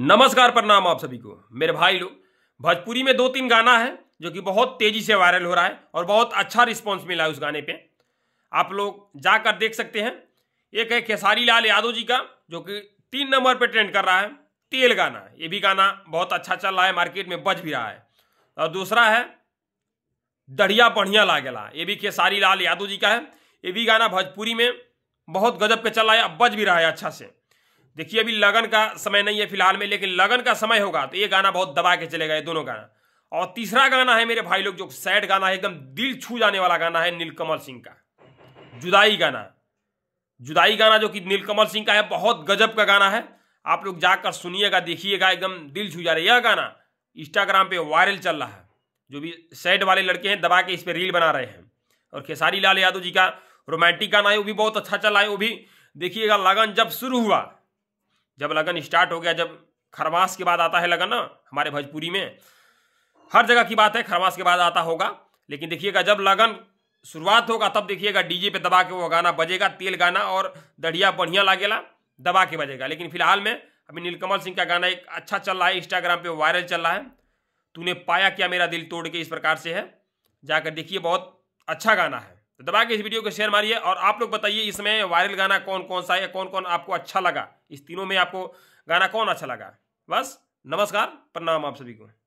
नमस्कार प्रणाम आप सभी को मेरे भाई लोग भोजपुरी में दो तीन गाना है जो कि बहुत तेजी से वायरल हो रहा है और बहुत अच्छा रिस्पॉन्स मिला है उस गाने पे आप लोग जाकर देख सकते हैं एक है खेसारी लाल यादव जी का जो कि तीन नंबर पे ट्रेंड कर रहा है तेल गाना ये भी गाना बहुत अच्छा चल रहा है मार्केट में बज भी रहा है और दूसरा है दढ़िया बढ़िया ला गया ये भी खेसारी लाल यादव जी का है ये भी गाना भोजपुरी में बहुत गजब पे चल रहा है अब बज भी रहा है अच्छा से देखिए अभी लगन का समय नहीं है फिलहाल में लेकिन लगन का समय होगा तो ये गाना बहुत दबा के चलेगा गए दोनों गाना और तीसरा गाना है मेरे भाई लोग जो सैड गाना है एकदम दिल छू जाने वाला गाना है नीलकमल सिंह का जुदाई गाना जुदाई गाना जो कि नीलकमल सिंह का है बहुत गजब का गाना है आप लोग जाकर सुनिएगा देखिएगा एकदम दिल छू जा रहा है यह गाना इंस्टाग्राम पे वायरल चल रहा है जो भी सैड वाले लड़के हैं दबा के इस पर रील बना रहे हैं और खेसारी लाल यादव जी का रोमांटिक गाना है वो भी बहुत अच्छा चला है वो भी देखिएगा लगन जब शुरू हुआ जब लगन स्टार्ट हो गया जब खरमास के बाद आता है लगन ना हमारे भोजपुरी में हर जगह की बात है खरमास के बाद आता होगा लेकिन देखिएगा जब लगन शुरुआत होगा तब देखिएगा डीजे पे दबा के वो गाना बजेगा तेल गाना और दढ़िया बढ़िया लागेला दबा के बजेगा लेकिन फिलहाल में अभी नीलकमल सिंह का गाना एक अच्छा चल रहा है इंस्टाग्राम पे वायरल चल रहा है तूने पाया क्या मेरा दिल तोड़ के इस प्रकार से है जाकर देखिए बहुत अच्छा गाना है तो दबा के इस वीडियो को शेयर मारिए और आप लोग बताइए इसमें वायरल गाना कौन कौन सा है कौन कौन आपको अच्छा लगा इस तीनों में आपको गाना कौन अच्छा लगा बस नमस्कार प्रणाम आप सभी को